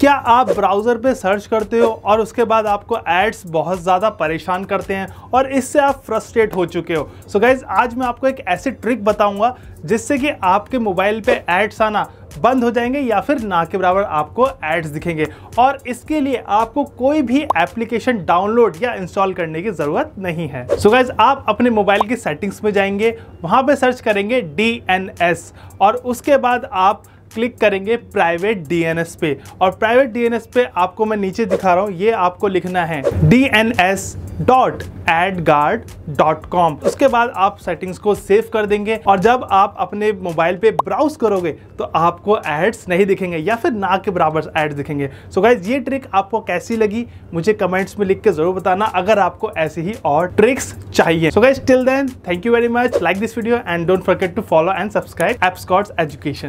क्या आप ब्राउज़र पे सर्च करते हो और उसके बाद आपको एड्स बहुत ज़्यादा परेशान करते हैं और इससे आप फ्रस्ट्रेट हो चुके हो सो so गाइज आज मैं आपको एक ऐसी ट्रिक बताऊंगा जिससे कि आपके मोबाइल पे एड्स आना बंद हो जाएंगे या फिर ना के बराबर आपको एड्स दिखेंगे और इसके लिए आपको कोई भी एप्लीकेशन डाउनलोड या इंस्टॉल करने की ज़रूरत नहीं है सो so गाइज आप अपने मोबाइल की सेटिंग्स में जाएंगे वहाँ पर सर्च करेंगे डी और उसके बाद आप क्लिक करेंगे प्राइवेट डीएनएस पे और प्राइवेट डीएनएस पे आपको मैं नीचे दिखा रहा हूँ ये आपको लिखना है D N S dot AdGuard dot com उसके बाद आप सेटिंग्स को सेव कर देंगे और जब आप अपने मोबाइल पे ब्राउज करोगे तो आपको एड्स नहीं दिखेंगे या फिर ना के बराबर एड्स दिखेंगे सो so गाइज ये ट्रिक आपको कैसी लगी मुझे कमेंट्स में लिख के जरूर बताना अगर आपको ऐसी ही और ट्रिक्स चाहिए so guys till then thank you very much like this video and don't forget to follow and subscribe एप्सकॉट्स एजुकेशन